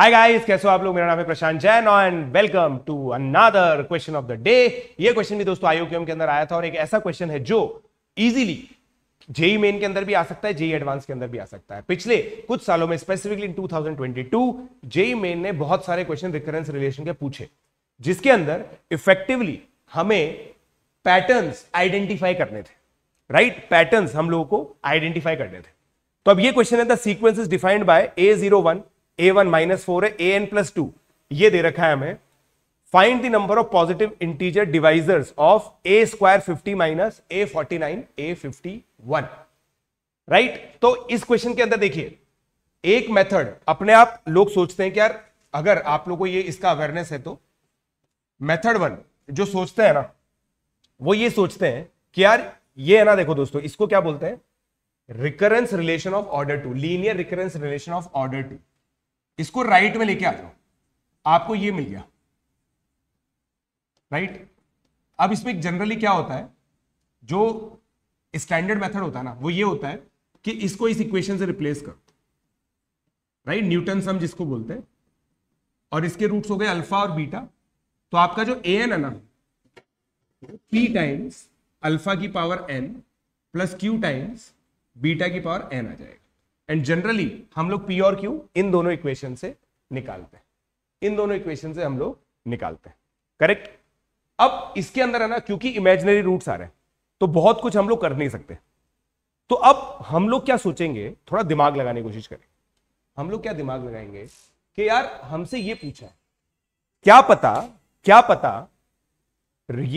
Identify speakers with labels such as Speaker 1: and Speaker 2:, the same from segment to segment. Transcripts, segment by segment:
Speaker 1: Hi guys कैसे हो आप लोग मेरा नाम है Prashant Jain and welcome to another question of the day ये क्वेश्चन भी दोस्तों आयोग के अंदर आया था और एक ऐसा क्वेश्चन है जो इजीली जेई मेन के अंदर भी आ सकता है जेई एडवांस e के अंदर भी आ सकता है पिछले कुछ सालों में स्पेसिफिकली इन 2022 जेई मेन ने बहुत सारे क्वेश्चन रिकरेंस रिलेशन के पूछे जिसके अंदर इफेक्टिवली हमें पैटर्न आइडेंटिफाई करने थे राइट right? पैटर्न हम लोगों को आइडेंटिफाई करने थे तो अब ये क्वेश्चन है the sequence is defined by a zero one a one minus four है ए एन प्लस टू ये दे रखा है हमें find the number of positive integer divisors of a square fifty minus a forty nine a fifty one right तो इस question के अंदर देखिए एक मेथड अपने आप लोग सोचते हैं कि यार अगर आप लोगों को ये इसका अवेयरनेस है तो मेथड वन जो सोचते हैं ना वो ये सोचते हैं कि यार ये है ना देखो दोस्तों इसको क्या बोलते हैं recurrence relation of order two linear recurrence relation of order two इसको राइट में लेके आ जाओ आपको ये मिल गया राइट अब इसमें जनरली क्या होता है जो स्टैंडर्ड मेथड होता है ना वो ये होता है कि इसको इस इक्वेशन से रिप्लेस करो राइट न्यूटन सम जिसको बोलते हैं और इसके रूट्स हो गए अल्फा और बीटा तो आपका जो ए एन है ना पी टाइम्स अल्फा की power n plus q times beta की पावर एन आ जाएगा एंड जनरली हम लोग पी और क्यू इन दोनों इक्वेशन से निकालते हैं इन दोनों इक्वेशन से हम लोग निकालते हैं करेक्ट अब इसके अंदर है ना क्योंकि इमेजिनरी रूट्स आ रहे हैं तो बहुत कुछ हम लोग कर नहीं सकते तो अब हम लोग क्या सोचेंगे थोड़ा दिमाग लगाने की कोशिश करें हम लोग क्या दिमाग लगाएंगे कि यार हमसे ये पूछा है क्या पता क्या पता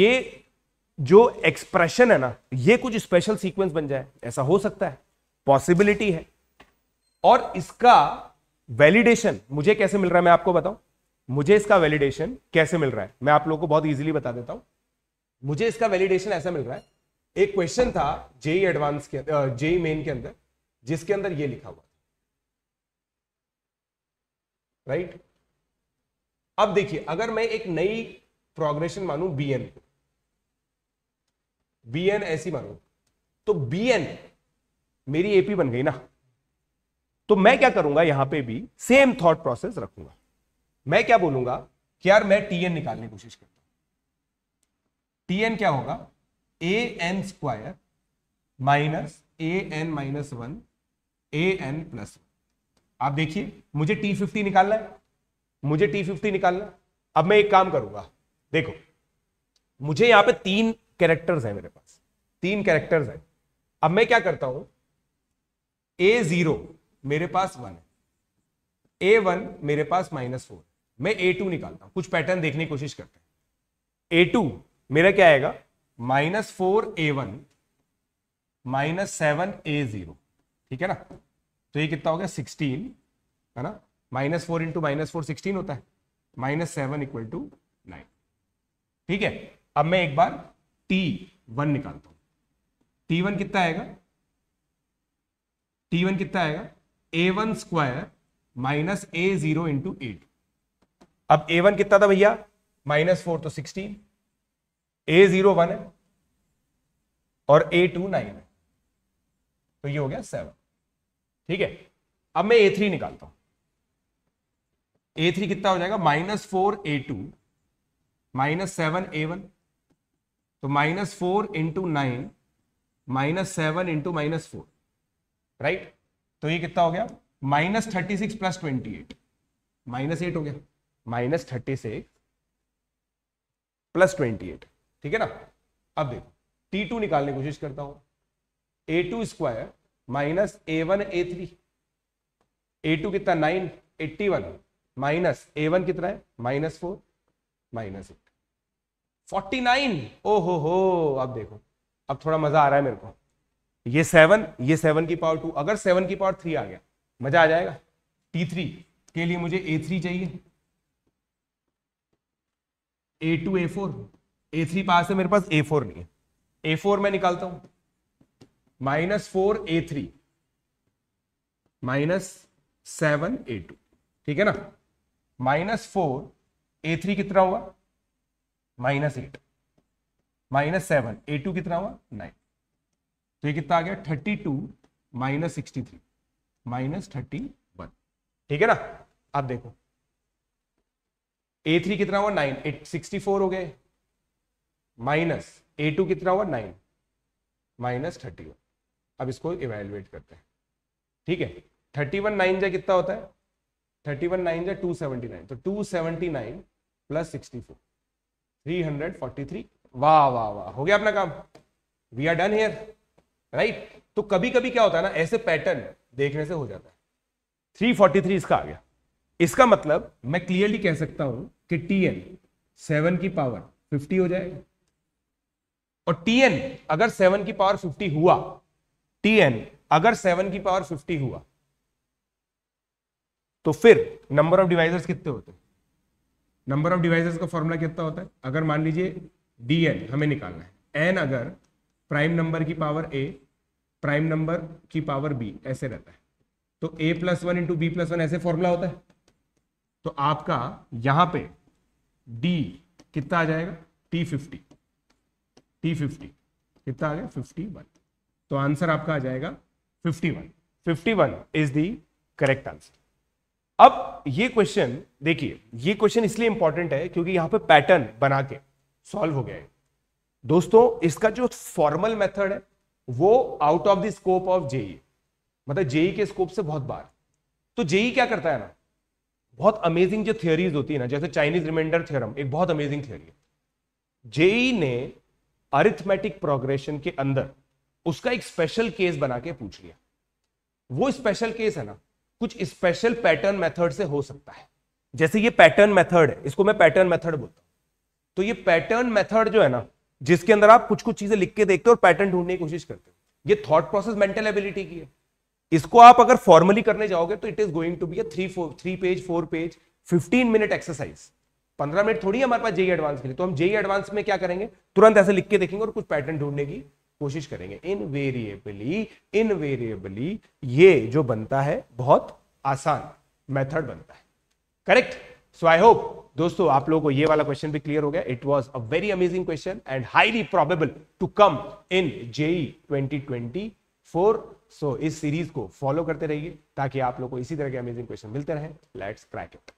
Speaker 1: ये जो एक्सप्रेशन है ना ये कुछ स्पेशल सीक्वेंस बन जाए ऐसा हो सकता है पॉसिबिलिटी है और इसका वैलिडेशन मुझे कैसे मिल रहा है मैं आपको बताऊं मुझे इसका वैलिडेशन कैसे मिल रहा है मैं आप लोगों को बहुत इजीली बता देता हूं मुझे इसका वैलिडेशन ऐसा मिल रहा है एक क्वेश्चन था जेई एडवांस e के जेई मेन e के अंदर जिसके अंदर यह लिखा हुआ था राइट अब देखिए अगर मैं एक नई प्रोग्रेशन मानू बी एन को बी एन ऐसी मानू तो बी एन मेरी एपी बन गई ना तो मैं क्या करूंगा यहां पे भी सेम थॉट प्रोसेस रखूंगा मैं क्या बोलूंगा कि यार मैं टीएन निकालने की कोशिश करता हूं टीएन क्या होगा a n square minus a n minus one a n plus आप देखिए मुझे टी फिफ्टी निकालना है मुझे टी फिफ्टी निकालना है अब मैं एक काम करूंगा देखो मुझे यहां पे तीन कैरेक्टर्स हैं मेरे पास तीन कैरेक्टर्स हैं अब मैं क्या करता हूं ए जीरो मेरे पास वन है ए वन मेरे पास माइनस फोर मैं ए टू निकालता हूं कुछ पैटर्न देखने की कोशिश करते हैं ए टू मेरा क्या आएगा minus four a one minus seven a zero ठीक है ना तो ये कितना हो गया सिक्सटीन है ना minus four into minus four sixteen होता है minus seven equal to nine ठीक है अब मैं एक बार टी वन निकालता हूं टी वन कितना आएगा टी वन कितना आएगा a one square minus a zero into a two अब ए वन कितना था भैया माइनस फोर तो सिक्सटीन ए जीरो वन है और ए टू नाइन है तो ये हो गया सेवन ठीक है अब मैं ए थ्री निकालता हूं ए थ्री कितना हो जाएगा minus four a two minus seven a one तो minus four into nine minus seven into minus four right तो ये कितना हो गया minus thirty six plus twenty eight minus eight हो गया minus thirty six plus twenty eight ठीक है ना अब देखो टी टू निकालने की कोशिश करता हूं a two square minus a one a three a two कितना nine eighty one minus a one कितना है minus four minus eight forty nine ओ हो हो अब देखो अब थोड़ा मजा आ रहा है मेरे को ये सेवन ये सेवन की पावर टू अगर सेवन की पावर थ्री आ गया मजा आ जाएगा टी थ्री के लिए मुझे ए थ्री चाहिए a two a four a three पास है मेरे पास ए फोर नहीं है ए फोर मैं निकालता हूं minus four a three minus seven a two ठीक है ना माइनस फोर ए थ्री कितना हुआ minus eight minus seven a two कितना हुआ नाइन तो ये कितना आ गया thirty two minus sixty three minus thirty one ठीक है ना आप देखो ए थ्री कितना हुआ नाइन एट सिक्सटी फोर हो गए माइनस ए टू कितना हुआ नाइन माइनस थर्टी वन अब इसको इवेल्युएट करते हैं ठीक है थर्टी वन नाइन जा कितना होता है थर्टी वन नाइन जा टू सेवेंटी नाइन तो two seventy nine plus sixty four three hundred forty three वाह वाह वाह हो गया अपना काम we are done here right तो कभी कभी क्या होता है ना ऐसे पैटर्न देखने से हो जाता है 343 इसका आ गया इसका मतलब मैं क्लियरली कह सकता हूं कि tn 7 की पावर 50 हो जाएगा और tn अगर 7 की पावर 50 हुआ tn अगर 7 की पावर 50 हुआ तो फिर नंबर ऑफ डिवाइजर्स कितने होते हैं नंबर ऑफ डिवाइजर्स का फॉर्मूला कितना होता है अगर मान लीजिए dn हमें निकालना है n अगर प्राइम नंबर की पावर ए प्राइम नंबर की पावर बी ऐसे रहता है तो a plus one into b plus one ऐसे फॉर्मूला होता है तो आपका यहां पे डी कितना आ जाएगा टी फिफ्टी टी फिफ्टी कितना आ गया फिफ्टी वन तो आंसर आपका आ जाएगा fifty one fifty one is the correct answer अब ये क्वेश्चन देखिए ये क्वेश्चन इसलिए इंपॉर्टेंट है क्योंकि यहां पे पैटर्न बना के सॉल्व हो गया है दोस्तों इसका जो फॉर्मल मेथड है वो out of the scope of JEE मतलब जेई e के स्कोप से बहुत बार तो जेई e क्या करता है ना बहुत अमेजिंग जो थियोरीज होती है ना जैसे चाइनीज रिमाइंडर थ्योरम एक बहुत अमेजिंग थियोरी है जेई e ने अरिथमेटिक प्रोग्रेशन के अंदर उसका एक स्पेशल केस बना के पूछ लिया वो स्पेशल केस है ना कुछ स्पेशल पैटर्न मेथड से हो सकता है जैसे ये पैटर्न मेथड है इसको मैं पैटर्न मेथड बोलता हूं तो ये पैटर्न मेथड जो है ना जिसके अंदर आप कुछ कुछ चीजें लिख के देखते हो और पैटर्न ढूंढने की कोशिश करते हो ये थॉट प्रोसेस मेंटल एबिलिटी की है इसको आप अगर फॉर्मली करने जाओगे तो it is going to be three four three page four page fifteen minute exercise पंद्रह मिनट थोड़ी हमारे पास जेई एडवांस e के लिए तो हम जेई एडवांस e में क्या करेंगे तुरंत ऐसे लिख के देखेंगे और कुछ पैटर्न ढूंढने की कोशिश करेंगे इन वेरिएबली ये जो बनता है बहुत आसान मेथड बनता है करेक्ट सो आई होप दोस्तों आप लोगों को ये वाला क्वेश्चन भी क्लियर हो गया it was a very amazing question and highly probable to come in JEE twenty twenty four so इस सीरीज को फॉलो करते रहिए ताकि आप लोग को इसी तरह के अमेजिंग क्वेश्चन मिलते रहे लेट्स क्रैक इट